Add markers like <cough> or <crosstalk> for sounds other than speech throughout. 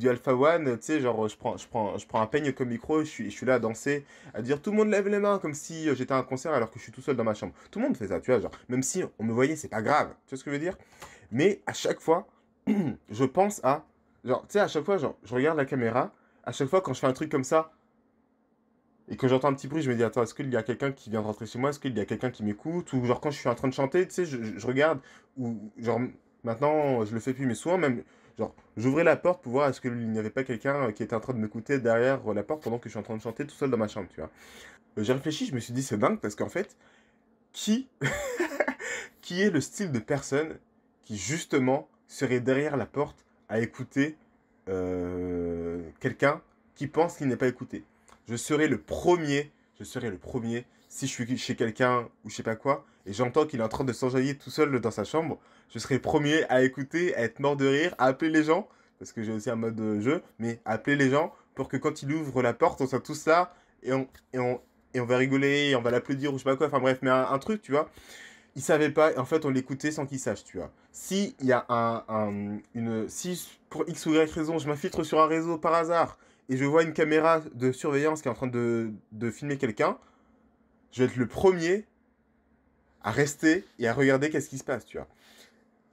du Alpha One, tu sais, genre, je prends, je, prends, je prends un peigne comme micro, je suis, je suis là à danser, à dire tout le monde lève les mains comme si euh, j'étais à un concert alors que je suis tout seul dans ma chambre. Tout le monde fait ça, tu vois, genre, même si on me voyait, c'est pas grave, tu vois ce que je veux dire Mais à chaque fois, <clears throat> je pense à, genre, tu sais, à chaque fois, genre, je regarde la caméra, à chaque fois quand je fais un truc comme ça, et quand j'entends un petit bruit, je me dis, attends, est-ce qu'il y a quelqu'un qui vient de rentrer chez moi Est-ce qu'il y a quelqu'un qui m'écoute Ou genre quand je suis en train de chanter, tu sais, je, regarde, ou genre maintenant je le fais plus, mais souvent même Genre, j'ouvrais la porte pour voir est-ce qu'il n'y avait pas quelqu'un euh, qui était en train de m'écouter derrière euh, la porte pendant que je suis en train de chanter tout seul dans ma chambre, tu vois. Euh, j'ai réfléchi, je me suis dit, c'est dingue parce qu'en fait, qui, <laughs> qui est le style de personne qui justement serait derrière la porte à écouter quelqu'un qui pense qu'il n'est pas écouté Je serais le premier, je serais le premier si je suis chez quelqu'un ou je sais pas quoi, et j'entends qu'il est en train de s'enjailler tout seul dans sa chambre, je serai premier à écouter, à être mort de rire, à appeler les gens, parce que j'ai aussi un mode de jeu, mais appeler les gens pour que quand il ouvre la porte, on soit tous là, et on, et on, va rigoler, on va l'applaudir, ou je sais pas quoi, enfin bref, mais un, truc, tu vois. Il savait pas, en fait, on l'écoutait sans qu'il sache, tu vois. Si il y a une, si pour X ou Y raison, je m'infiltre sur un réseau par hasard, et je vois une caméra de surveillance qui est en train de, de filmer quelqu'un, je vais être le premier à rester et à regarder qu'est-ce qui se passe, tu vois.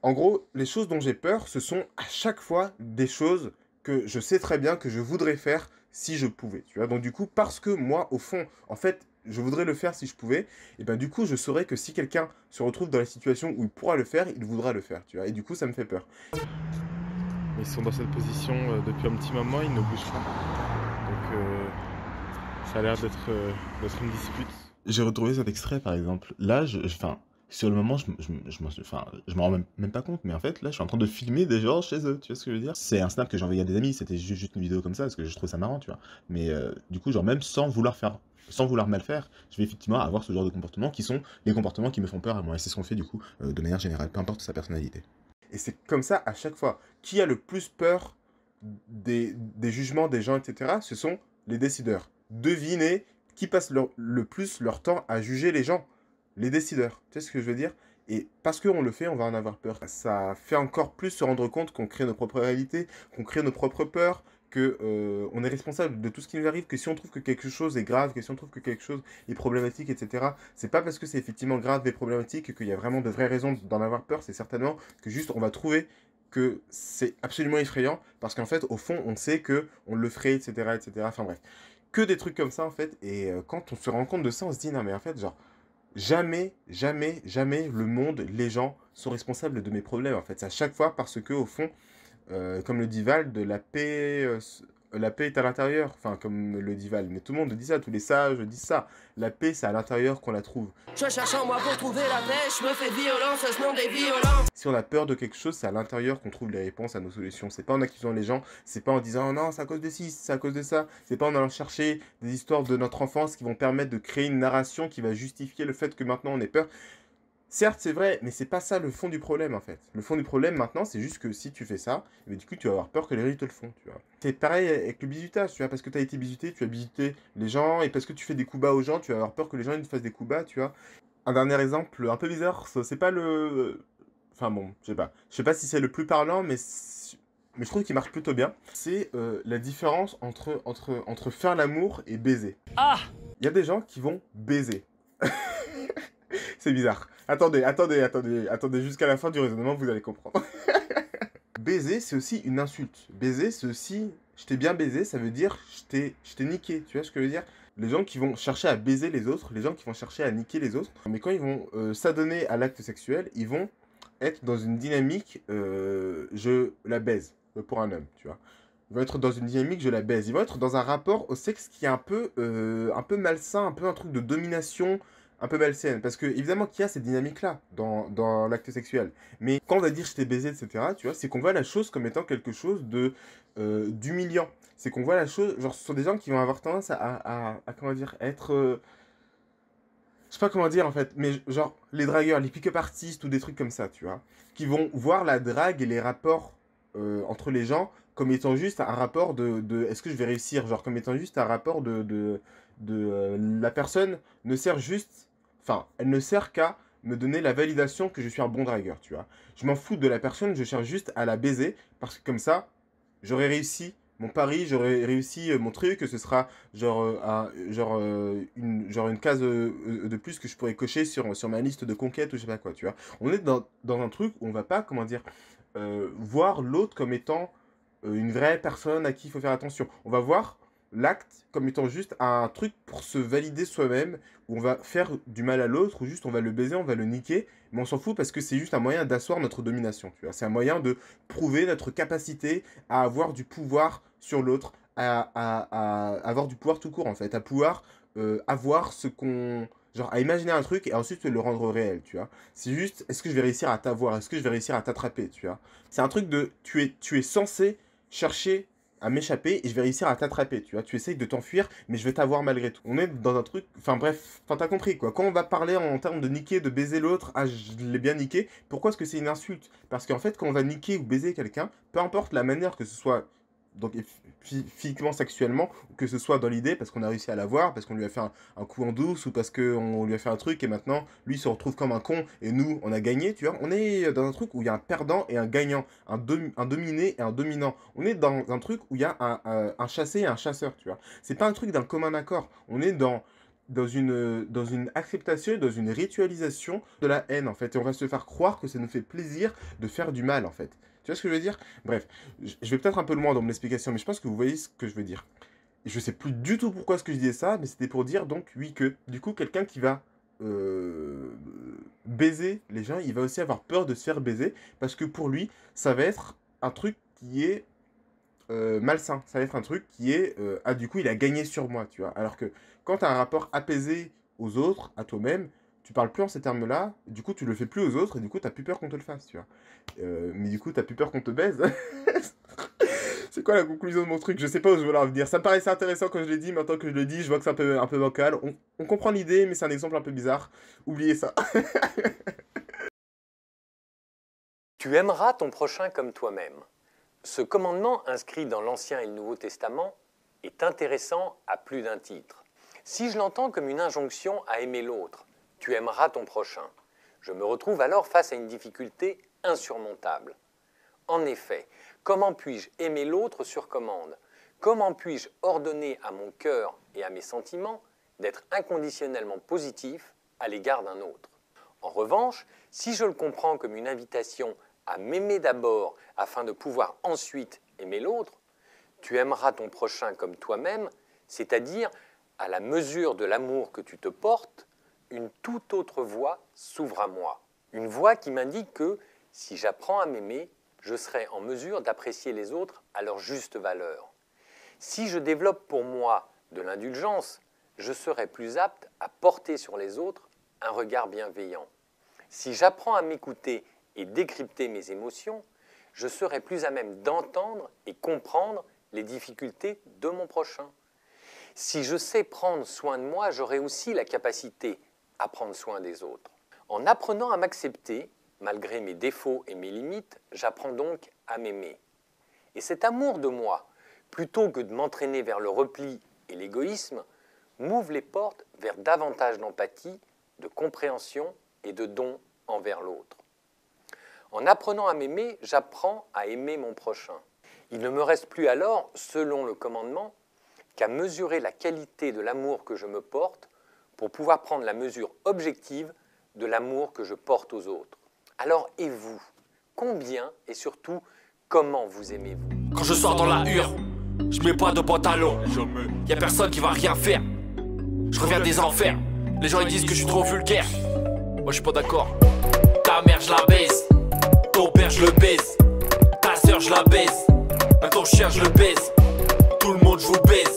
En gros, les choses dont j'ai peur, ce sont à chaque fois des choses que je sais très bien que je voudrais faire si je pouvais, tu vois. Donc du coup, parce que moi, au fond, en fait, je voudrais le faire si je pouvais, et ben du coup, je saurais que si quelqu'un se retrouve dans la situation où il pourra le faire, il voudra le faire, tu vois. Et du coup, ça me fait peur. Ils sont dans cette position euh, depuis un petit moment, ils ne bougent pas. Donc euh, ça a l'air d'être euh, une dispute j'ai retrouvé cet extrait par exemple. Là, je, enfin, sur le moment, je, je, je enfin, je rends même, pas compte, mais en fait, là, je suis en train de filmer des gens chez eux, tu vois ce que je veux dire C'est un snap que j'ai envoyé à des amis, c'était juste, une vidéo comme ça, parce que je trouve ça marrant, tu vois. Mais euh, du coup, genre, même sans vouloir faire sans vouloir mal faire, je vais effectivement avoir ce genre de comportements qui sont les comportements qui me font peur à moi. Et c'est ce qu'on fait du coup euh, de manière générale, peu importe sa personnalité. Et c'est comme ça à chaque fois. Qui a le plus peur des, des jugements des gens, etc. Ce sont les décideurs. Devinez qui passent le, plus leur temps à juger les gens, les décideurs. Tu sais ce que je veux dire et parce qu'on le fait, on va en avoir peur. Ça fait encore plus se rendre compte qu'on crée nos propres réalités, qu'on crée nos propres peurs, que euh, on est responsable de tout ce qui nous arrive, que si on trouve que quelque chose est grave, que si on trouve que quelque chose est problématique, etc. C'est pas parce que c'est effectivement grave et problématique qu'il y a vraiment de vraies raisons d'en avoir peur. C'est certainement que juste on va trouver que c'est absolument effrayant parce qu'en fait au fond on sait que on le ferait, etc., etc. Enfin bref que des trucs comme ça, en fait. Et euh, quand on se rend compte de ça, on se dit, non, mais en fait, genre, jamais, jamais, jamais le monde, les gens sont responsables de mes problèmes, en fait. C'est à chaque fois parce que, au fond, euh, comme le dit Val, de la paix, euh, la paix est à l'intérieur, enfin comme le dit Val, mais tout le monde dit ça, tous les sages disent ça. La paix, c'est à l'intérieur qu'on la trouve. Je cherche en moi pour trouver la paix, je me fais violence, je des violences. Si on a peur de quelque chose, c'est à l'intérieur qu'on trouve les réponses à nos solutions. C'est pas en accusant les gens, c'est pas en disant oh non, c'est à cause de ci, c'est à cause de ça. C'est pas en allant chercher des histoires de notre enfance qui vont permettre de créer une narration qui va justifier le fait que maintenant on ait peur. Certes, c'est vrai, mais c'est pas ça le fond du problème en fait. Le fond du problème maintenant, c'est juste que si tu fais ça, mais eh ben, du coup, tu vas avoir peur que les riches te le font, tu vois. C'est pareil avec le bizutage, tu vois, parce que tu as été bizuté, tu as bizuté les gens, et parce que tu fais des coups bas aux gens, tu vas avoir peur que les gens te fassent des coups bas, tu vois. Un dernier exemple un peu bizarre, c'est pas le. Enfin bon, je sais pas. Je sais pas si c'est le plus parlant, mais mais je trouve qu'il marche plutôt bien, c'est euh, la différence entre, entre, entre faire l'amour et baiser. Ah Il y a des gens qui vont baiser. <laughs> c'est bizarre. Attendez, attendez, attendez, attendez jusqu'à la fin du raisonnement, vous allez comprendre. <laughs> baiser, c'est aussi une insulte. Baiser, c'est aussi je t'ai bien baisé, ça veut dire je t'ai niqué. Tu vois ce que je veux dire Les gens qui vont chercher à baiser les autres, les gens qui vont chercher à niquer les autres, mais quand ils vont euh, s'adonner à l'acte sexuel, ils vont être dans une dynamique euh, je la baise euh, pour un homme, tu vois. Ils vont être dans une dynamique, je la baise. Ils vont être dans un rapport au sexe qui est un peu, un peu malsain, un peu un truc de domination, un peu malsaine. Parce que, évidemment, qu'il y a cette dynamique-là dans, l'acte sexuel. Mais quand on va dire je t'ai baisé, etc., tu vois, c'est qu'on voit la chose comme étant quelque chose de euh, d'humiliant. C'est qu'on voit la chose, genre, ce sont des gens qui vont avoir tendance à, à, comment dire, être. Euh, je sais pas comment dire en fait, mais genre les dragueurs, les pick-up artistes ou des trucs comme ça, tu vois, qui vont voir la drague et les rapports euh, entre les gens comme étant juste un rapport de, de est-ce que je vais réussir Genre comme étant juste un rapport de... de, de euh, la personne ne sert juste... Enfin, elle ne sert qu'à me donner la validation que je suis un bon dragueur, tu vois. Je m'en fous de la personne, je cherche juste à la baiser parce que comme ça, j'aurais réussi mon pari, j'aurais réussi euh, mon truc, ce sera genre, genre, une, genre une case de plus que je pourrais cocher sur, sur ma liste de conquêtes ou je sais pas quoi, tu vois. On est dans, dans un truc où on va pas, comment dire, euh, voir l'autre comme étant euh, une vraie personne à qui il faut faire attention. On va voir l'acte comme étant juste un truc pour se valider soi-même, où on va faire du mal à l'autre, ou juste on va le baiser, on va le niquer, mais on s'en fout parce que c'est juste un moyen d'asseoir notre domination. Tu vois, c'est un moyen de prouver notre capacité à avoir du pouvoir sur l'autre, à, avoir du pouvoir tout court en fait, à pouvoir euh, avoir ce qu'on Genre à imaginer un truc et ensuite le rendre réel, tu vois. C'est juste, est-ce que je vais réussir à t'avoir Est-ce que je vais réussir à t'attraper, tu vois. C'est un truc de, tu es, tu es censé chercher à m'échapper et je vais réussir à t'attraper, tu vois. Tu essayes de t'enfuir, mais je vais t'avoir malgré tout. On est dans un truc, enfin bref, t'as compris quoi. Quand on va parler en termes de niquer, de baiser l'autre, ah je l'ai bien niqué, pourquoi est-ce que c'est une insulte Parce qu'en fait, quand on va niquer ou baiser quelqu'un, peu importe la manière que ce soit donc physiquement, sexuellement, que ce soit dans l'idée, parce qu'on a réussi à l'avoir, parce qu'on lui a fait un, coup en douce, ou parce qu'on lui a fait un truc, et maintenant, lui se retrouve comme un con, et nous, on a gagné, tu vois. On est dans un truc où il y a un perdant et un gagnant, un, un dominé et un dominant. On est dans un truc où il y a un, un, chassé et un chasseur, tu vois. C'est pas un truc d'un commun accord. On est dans dans une, dans une acceptation, dans une ritualisation de la haine, en fait. Et on va se faire croire que ça nous fait plaisir de faire du mal, en fait. Tu vois ce que je veux dire Bref, je vais peut-être un peu loin dans mon explication, mais je pense que vous voyez ce que je veux dire. Je ne sais plus du tout pourquoi je disais ça, mais c'était pour dire donc oui que du coup quelqu'un qui va euh, baiser les gens, il va aussi avoir peur de se faire baiser parce que pour lui, ça va être un truc qui est euh, malsain. Ça va être un truc qui est euh, ah du coup il a gagné sur moi, tu vois. Alors que quand tu as un rapport apaisé aux autres, à toi-même, tu parles plus en ces termes-là, du coup, tu le fais plus aux autres, et du coup, t'as plus peur qu'on te le fasse, tu vois. Euh, mais du coup, t'as plus peur qu'on te baise. <laughs> c'est quoi la conclusion de mon truc Je sais pas où je veux en venir. Ça me paraissait intéressant quand je l'ai dit, maintenant que je le dis, je vois que c'est un peu, un bancal. On, on comprend l'idée, mais c'est un exemple un peu bizarre. Oubliez ça. <laughs> tu aimeras ton prochain comme toi-même. Ce commandement inscrit dans l'Ancien et le Nouveau Testament est intéressant à plus d'un titre. Si je l'entends comme une injonction à aimer l'autre, tu aimeras ton prochain. Je me retrouve alors face à une difficulté insurmontable. En effet, comment puis-je aimer l'autre sur commande Comment puis-je ordonner à mon cœur et à mes sentiments d'être inconditionnellement positif à l'égard d'un autre En revanche, si je le comprends comme une invitation à m'aimer d'abord afin de pouvoir ensuite aimer l'autre, tu aimeras ton prochain comme toi-même, c'est-à-dire à la mesure de l'amour que tu te portes, une toute autre voie s'ouvre à moi. Une voie qui m'indique que si j'apprends à m'aimer, je serai en mesure d'apprécier les autres à leur juste valeur. Si je développe pour moi de l'indulgence, je serai plus apte à porter sur les autres un regard bienveillant. Si j'apprends à m'écouter et décrypter mes émotions, je serai plus à même d'entendre et comprendre les difficultés de mon prochain. Si je sais prendre soin de moi, j'aurai aussi la capacité à prendre soin des autres. En apprenant à m'accepter, malgré mes défauts et mes limites, j'apprends donc à m'aimer. Et cet amour de moi, plutôt que de m'entraîner vers le repli et l'égoïsme, m'ouvre les portes vers davantage d'empathie, de compréhension et de don envers l'autre. En apprenant à m'aimer, j'apprends à aimer mon prochain. Il ne me reste plus alors, selon le commandement, qu'à mesurer la qualité de l'amour que je me porte pour pouvoir prendre la mesure objective de l'amour que je porte aux autres. Alors, et vous Combien et surtout, comment vous aimez-vous Quand je sors dans la hure, je mets pas de pantalon. Y a personne qui va rien faire. Je reviens des enfers. Les gens ils disent que je suis trop vulgaire. Moi je suis pas d'accord. Ta mère je la baisse. Ton père je le baisse. Ta soeur je la baisse. ton chien je le baise. Tout le monde je vous baise.